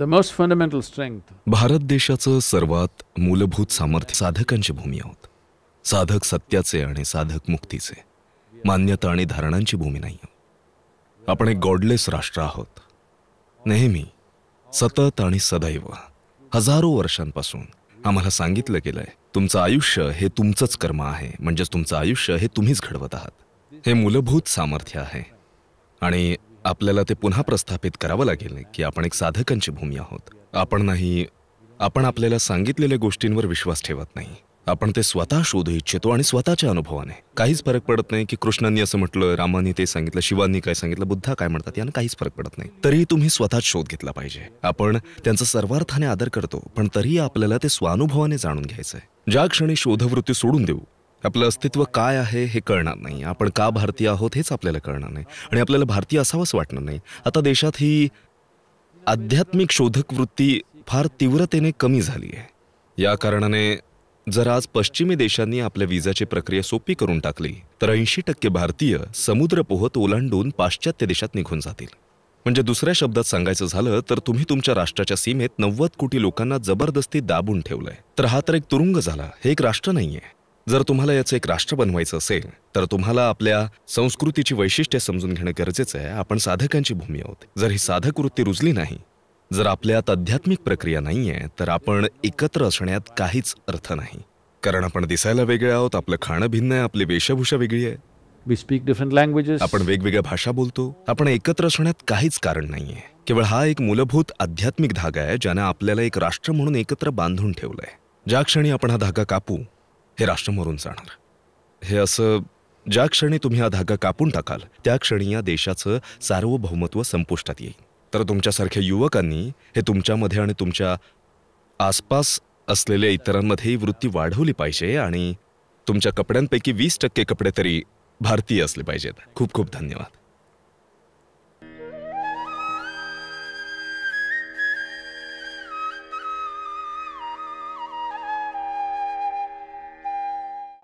भारत देशाचं सर्वात मूलभूत सामर्थ्य साधकांची भूमी आहोत साधक सत्याचे आणि साधक मुक्तीचे मान्यता आणि धारणांची भूमी नाही आहोत आपण एक गॉडलेस राष्ट्र आहोत नेहमी सतत आणि सदैव हजारो वर्षांपासून आम्हाला सांगितलं गेलंय तुमचं आयुष्य हे तुमचंच कर्म आहे म्हणजेच तुमचं आयुष्य हे तुम्हीच घडवत आहात हे मूलभूत सामर्थ्य आहे आणि आपल्याला ते पुन्हा प्रस्थापित करावं लागेल की आपण एक साधकांची भूमी आहोत आपण नाही आपण आपल्याला सांगितलेल्या गोष्टींवर विश्वास ठेवत नाही आपण ते स्वतः शोधू इच्छितो आणि स्वतःच्या अनुभवाने काहीच फरक पडत नाही की कृष्णांनी असं म्हटलं रामानी ते सांगितलं शिवांनी काय सांगितलं बुद्धा काय म्हणतात यानं काहीच फरक पडत नाही तरीही तुम्ही स्वतःच शोध घेतला पाहिजे आपण त्यांचा सर्वार्थाने आदर करतो पण तरीही आपल्याला ते स्वानुभवाने जाणून घ्यायचंय ज्या क्षणी शोधवृत्ती सोडून देऊ आपलं अस्तित्व काय आहे हे कळणार नाही आपण का भारतीय आहोत हेच आपल्याला कळणार नाही आणि आपल्याला भारतीय असावंच वाटणार नाही आता देशात ही आध्यात्मिक शोधक वृत्ती फार तीव्रतेने कमी झाली आहे या कारणाने जर आज पश्चिमी देशांनी आपल्या विजाची प्रक्रिया सोपी करून टाकली तर ऐंशी टक्के भारतीय समुद्र पोहत ओलांडून पाश्चात्य देशात निघून जातील म्हणजे दुसऱ्या शब्दात सांगायचं झालं तर तुम्ही तुमच्या राष्ट्राच्या सीमेत नव्वद कोटी लोकांना जबरदस्ती दाबून ठेवलंय तर हा तर एक तुरुंग झाला हे एक राष्ट्र नाहीये जर तुम्हाला याचं एक राष्ट्र बनवायचं असेल तर तुम्हाला आपल्या संस्कृतीची वैशिष्ट्ये समजून घेणं गरजेचं आहे आपण साधकांची भूमी आहोत जर ही साधक वृत्ती रुजली नाही जर आपल्यात आध्यात्मिक प्रक्रिया नाही आहे तर आपण एकत्र असण्यात काहीच अर्थ नाही कारण आपण दिसायला वेगळे आहोत आपलं खाणं भिन्न आहे आपली वेशभूषा वेगळी आहे वी स्पीक डिफरंट लँग्वेजेस आपण वेगवेगळ्या भाषा बोलतो आपण एकत्र असण्यात काहीच कारण नाही आहे केवळ हा एक मूलभूत आध्यात्मिक धागा आहे ज्यानं आपल्याला एक राष्ट्र म्हणून एकत्र बांधून ठेवलंय आहे ज्या क्षणी आपण हा धागा कापू हे राष्ट्र मरून जाणार हे असं ज्या क्षणी तुम्ही हा धागा कापून टाकाल त्या क्षणी या देशाचं सार्वभौमत्व संपुष्टात येईल तर तुमच्यासारख्या युवकांनी हे तुमच्यामध्ये आणि तुमच्या आसपास असलेल्या इतरांमध्ये ही वृत्ती वाढवली पाहिजे आणि तुमच्या कपड्यांपैकी वीस टक्के कपडे तरी भारतीय असले पाहिजेत खूप खूप धन्यवाद